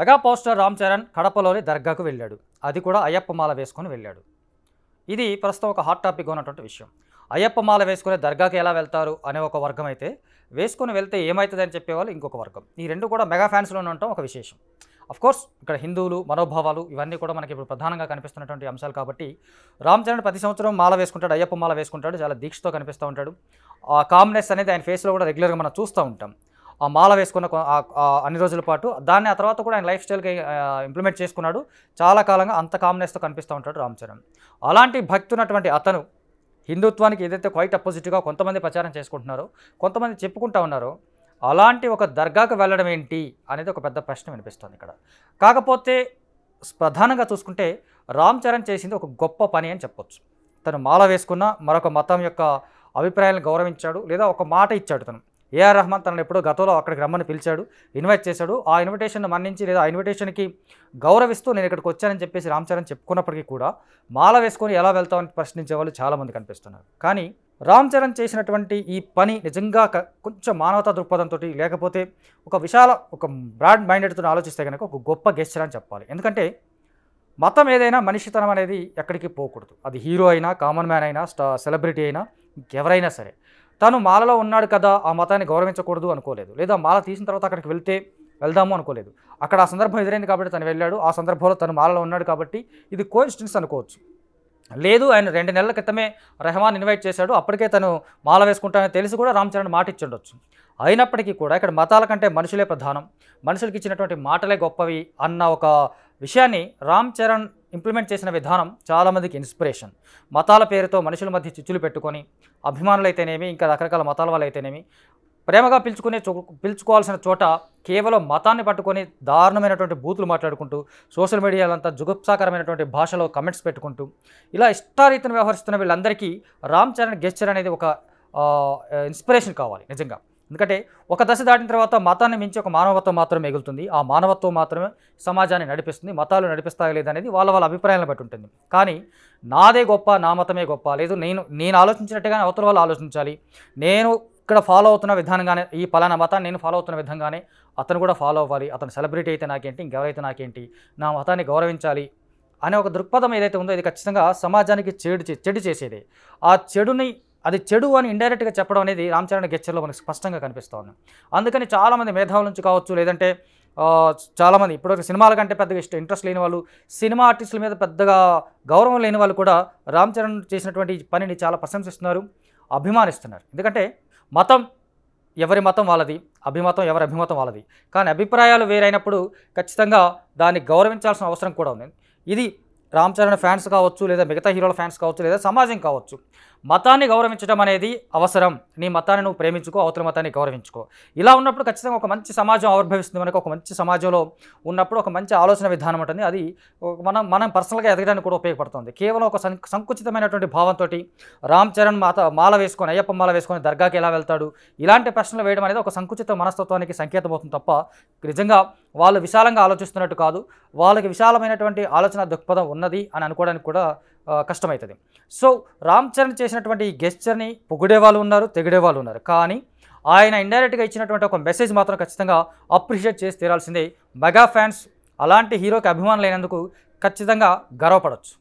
mega poster Ram Charan కడపలోని దర్గాకు వెళ్ళాడు అది కూడా అయ్యప్ప మాల వేసుకొని వెళ్ళాడు ఇది ప్రస్తుతం ఒక హాట్ టాపిక్ ఉన్నటువంటి విషయం అయ్యప్ప మాల వేసుకునే దర్గాకి ఎలా వెళ్తారు అనే ఒక వర్గం అయితే వేసుకొని వెళ్తే ఏమవుతుందని చెప్పేవాళ్ళు ఇంకొక వర్గం ఈ రెండు కూడా మెగా ఫ్యాన్స్లో ఉండటం ఒక విశేషం కోర్స్ ఇక్కడ హిందువులు మనోభావాలు ఇవన్నీ కూడా మనకి ఇప్పుడు ప్రధానంగా కనిపిస్తున్నటువంటి అంశాలు కాబట్టి రామ్ చరణ్ ప్రతి సంవత్సరం మాల వేసుకుంటాడు అయ్యప్ప మాల వేసుకుంటాడు చాలా దీక్షతో కనిపిస్తూ ఉంటాడు ఆ కామ్నెస్ అనేది ఆయన ఫేస్లో కూడా రెగ్యులర్గా మనం చూస్తూ ఉంటాం ఆ మాల వేసుకున్న అన్ని రోజుల పాటు దాన్ని ఆ తర్వాత కూడా ఆయన లైఫ్ స్టైల్కి ఇంప్లిమెంట్ చేసుకున్నాడు చాలా కాలంగా అంత కామ్నెస్తో కనిపిస్తూ ఉంటాడు రామ్ చరణ్ అలాంటి ఉన్నటువంటి అతను హిందుత్వానికి ఏదైతే క్వైట్ అపోజిట్గా కొంతమంది ప్రచారం చేసుకుంటున్నారో కొంతమంది చెప్పుకుంటా ఉన్నారో అలాంటి ఒక దర్గాకు వెళ్ళడం ఏంటి అనేది ఒక పెద్ద ప్రశ్న వినిపిస్తుంది ఇక్కడ కాకపోతే ప్రధానంగా చూసుకుంటే రామ్ చరణ్ చేసింది ఒక గొప్ప పని అని చెప్పొచ్చు తను మాల వేసుకున్న మరొక మతం యొక్క అభిప్రాయాలను గౌరవించాడు లేదా ఒక మాట ఇచ్చాడు తను ఏఆర్ రహమాన్ తనను ఎప్పుడో గతంలో అక్కడికి రమ్మని పిలిచాడు ఇన్వైట్ చేశాడు ఆ ఇన్విటేషన్ మన్నించి లేదా ఆ ఇన్విటేషన్కి గౌరవిస్తూ నేను ఇక్కడికి వచ్చానని చెప్పేసి రామ్ చరణ్ చెప్పుకున్నప్పటికీ కూడా మాల వేసుకొని ఎలా వెళ్తామని ప్రశ్నించే వాళ్ళు చాలామంది కనిపిస్తున్నారు కానీ రామ్ చరణ్ చేసినటువంటి ఈ పని నిజంగా కొంచెం మానవతా దృక్పథంతో లేకపోతే ఒక విశాల ఒక బ్రాడ్ మైండెడ్తో ఆలోచిస్తే కనుక ఒక గొప్ప గెస్చర్ అని చెప్పాలి ఎందుకంటే మతం ఏదైనా మనిషితనం అనేది ఎక్కడికి పోకూడదు అది హీరో అయినా కామన్ మ్యాన్ అయినా స్టా సెలబ్రిటీ అయినా ఎవరైనా సరే తను మాలలో ఉన్నాడు కదా ఆ మతాన్ని గౌరవించకూడదు అనుకోలేదు లేదా మాల తీసిన తర్వాత అక్కడికి వెళ్తే వెళ్దాము అనుకోలేదు అక్కడ ఆ సందర్భం ఎదురైంది కాబట్టి తను వెళ్ళాడు ఆ సందర్భంలో తను మాలలో ఉన్నాడు కాబట్టి ఇది కోయిన్స్టెన్స్ అనుకోవచ్చు లేదు ఆయన రెండు నెలల క్రితమే రెహమాన్ ఇన్వైట్ చేశాడు అప్పటికే తను మాల వేసుకుంటానని తెలిసి కూడా రామ్ చరణ్ మాట ఇచ్చిండొచ్చు అయినప్పటికీ కూడా ఇక్కడ మతాల కంటే మనుషులే ప్రధానం మనుషులకి ఇచ్చినటువంటి మాటలే గొప్పవి అన్న ఒక విషయాన్ని రామ్ చరణ్ ఇంప్లిమెంట్ చేసిన విధానం చాలామందికి ఇన్స్పిరేషన్ మతాల పేరుతో మనుషుల మధ్య చిచ్చులు పెట్టుకొని అభిమానులైతేనేమి ఇంకా రకరకాల మతాల అయితేనేమి ప్రేమగా పిలుచుకునే పిలుచుకోవాల్సిన చోట కేవలం మతాన్ని పట్టుకొని దారుణమైనటువంటి బూతులు మాట్లాడుకుంటూ సోషల్ మీడియాలంతా జుగుప్సాకరమైనటువంటి భాషలో కమెంట్స్ పెట్టుకుంటూ ఇలా ఇష్టారీతిని వ్యవహరిస్తున్న వీళ్ళందరికీ రామ్ చరణ్ గెస్చర్ అనేది ఒక ఇన్స్పిరేషన్ కావాలి నిజంగా ఎందుకంటే ఒక దశ దాటిన తర్వాత మతాన్ని మించి ఒక మానవత్వం మాత్రమే మిగులుతుంది ఆ మానవత్వం మాత్రమే సమాజాన్ని నడిపిస్తుంది మతాలు నడిపిస్తాయి లేదనేది వాళ్ళ వాళ్ళ అభిప్రాయాలను బట్టి ఉంటుంది కానీ నాదే గొప్ప నా మతమే గొప్ప లేదు నేను నేను ఆలోచించినట్టుగానే అవతల వాళ్ళు ఆలోచించాలి నేను ఇక్కడ ఫాలో అవుతున్న విధానంగానే ఈ పలానా మతాన్ని నేను ఫాలో అవుతున్న విధంగానే అతను కూడా ఫాలో అవ్వాలి అతను సెలబ్రిటీ అయితే నాకేంటి ఇంకెవరైతే నాకేంటి నా మతాన్ని గౌరవించాలి అనే ఒక దృక్పథం ఏదైతే ఉందో ఇది ఖచ్చితంగా సమాజానికి చెడు చెడు చేసేది ఆ చెడుని అది చెడు అని ఇండైరెక్ట్గా చెప్పడం అనేది రామ్చరణ్ గెచ్చర్లో మనకు స్పష్టంగా కనిపిస్తూ ఉంది అందుకని చాలామంది మేధావుల నుంచి కావచ్చు లేదంటే చాలామంది ఇప్పటివరకు సినిమాల కంటే పెద్దగా ఇష్టం ఇంట్రెస్ట్ లేని వాళ్ళు సినిమా ఆర్టిస్టుల మీద పెద్దగా గౌరవం లేని వాళ్ళు కూడా రామ్ చరణ్ చేసినటువంటి పనిని చాలా ప్రశంసిస్తున్నారు అభిమానిస్తున్నారు ఎందుకంటే మతం ఎవరి మతం వాళ్ళది అభిమతం ఎవరి అభిమతం వాళ్ళది కానీ అభిప్రాయాలు వేరైనప్పుడు ఖచ్చితంగా దాన్ని గౌరవించాల్సిన అవసరం కూడా ఉంది ఇది రామ్ చరణ్ ఫ్యాన్స్ కావచ్చు లేదా మిగతా హీరోల ఫ్యాన్స్ కావచ్చు లేదా సమాజం కావచ్చు మతాన్ని గౌరవించడం అనేది అవసరం నీ మతాన్ని నువ్వు ప్రేమించుకో అవతల మతాన్ని గౌరవించుకో ఇలా ఉన్నప్పుడు ఖచ్చితంగా ఒక మంచి సమాజం ఆవిర్భవిస్తుంది మనకు ఒక మంచి సమాజంలో ఉన్నప్పుడు ఒక మంచి ఆలోచన విధానం ఉంటుంది అది మనం మనం పర్సనల్గా ఎదగడానికి కూడా ఉపయోగపడుతుంది కేవలం ఒక సంకుచితమైనటువంటి భావంతో రామ్ చరణ్ మాత మాల వేసుకొని అయ్యప్ప మాల వేసుకొని దర్గాకి ఎలా వెళ్తాడు ఇలాంటి ప్రశ్నలు వేయడం అనేది ఒక సంకుచిత మనస్తత్వానికి సంకేతం అవుతుంది తప్ప నిజంగా వాళ్ళు విశాలంగా ఆలోచిస్తున్నట్టు కాదు వాళ్ళకి విశాలమైనటువంటి ఆలోచన దృక్పథం ఉన్నది అని అనుకోవడానికి కూడా కష్టమవుతుంది సో రామ్ చరణ్ చేసినటువంటి ఈ గెస్చర్ని పొగిడే వాళ్ళు ఉన్నారు తెగిడే వాళ్ళు ఉన్నారు కానీ ఆయన ఇండైరెక్ట్గా ఇచ్చినటువంటి ఒక మెసేజ్ మాత్రం ఖచ్చితంగా అప్రిషియేట్ చేసి తీరాల్సిందే మెగా ఫ్యాన్స్ అలాంటి హీరోకి అభిమానులు అయినందుకు ఖచ్చితంగా గర్వపడవచ్చు